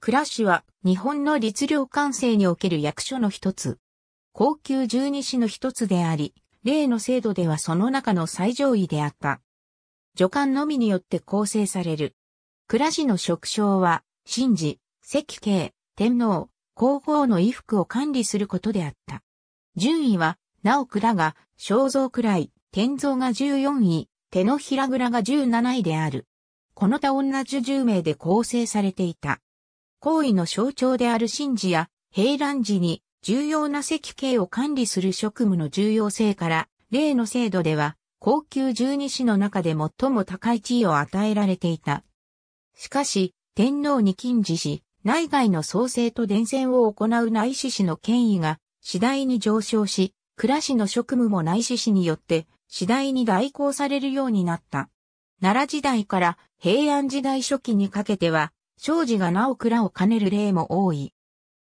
倉氏は日本の律令官制における役所の一つ。高級十二氏の一つであり、例の制度ではその中の最上位であった。助官のみによって構成される。倉氏の職称は、神事、石系、天皇、皇后の衣服を管理することであった。順位は、なお倉が、肖像くらい、天蔵が14位、手のひら倉が17位である。この他同じ10名で構成されていた。行為の象徴である神事や平乱時に重要な石形を管理する職務の重要性から、例の制度では、高級十二支の中で最も高い地位を与えられていた。しかし、天皇に禁止し、内外の創生と伝染を行う内史氏の権威が次第に上昇し、倉しの職務も内史氏によって次第に代行されるようになった。奈良時代から平安時代初期にかけては、庄司が名を蔵を兼ねる例も多い。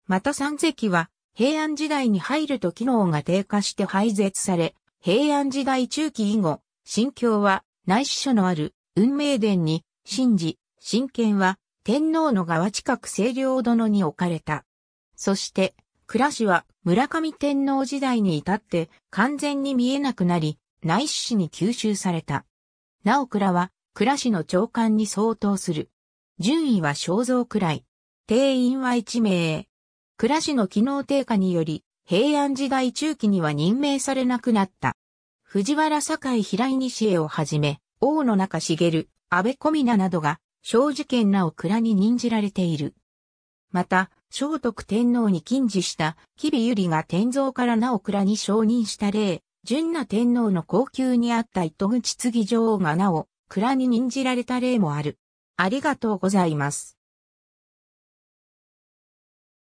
また三紀は、平安時代に入ると機能が低下して廃絶され、平安時代中期以後、神教は内視書のある運命殿に、神事、神剣は天皇の側近く清涼殿に置かれた。そして、倉氏は村上天皇時代に至って完全に見えなくなり、内視氏に吸収された。なお倉は、倉氏の長官に相当する。順位は肖像くらい。定員は1名。暮らしの機能低下により、平安時代中期には任命されなくなった。藤原堺平井西江をはじめ、王の中茂、安倍小宮などが、正事件なお蔵に任じられている。また、聖徳天皇に禁じした、吉備百合が天蔵からなお蔵に承認した例、純奈天皇の高級にあった糸口継ぎ女王がなお、蔵に任じられた例もある。ありがとうございます。